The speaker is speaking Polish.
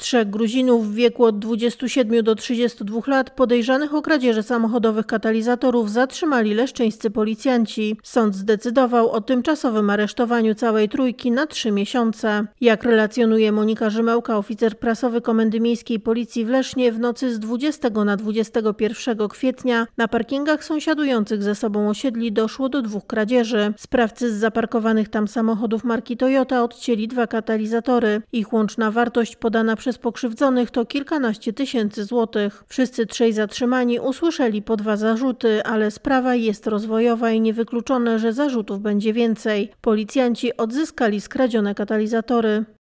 Trzech Gruzinów w wieku od 27 do 32 lat podejrzanych o kradzieże samochodowych katalizatorów zatrzymali leszczyńscy policjanci. Sąd zdecydował o tymczasowym aresztowaniu całej trójki na trzy miesiące. Jak relacjonuje Monika Rzymełka, oficer prasowy Komendy Miejskiej Policji w Lesznie w nocy z 20 na 21 kwietnia na parkingach sąsiadujących ze sobą osiedli doszło do dwóch kradzieży. Sprawcy z zaparkowanych tam samochodów marki Toyota odcięli dwa katalizatory. Ich łączna wartość podana przez przez pokrzywdzonych to kilkanaście tysięcy złotych. Wszyscy trzej zatrzymani usłyszeli po dwa zarzuty, ale sprawa jest rozwojowa i niewykluczone, że zarzutów będzie więcej. Policjanci odzyskali skradzione katalizatory.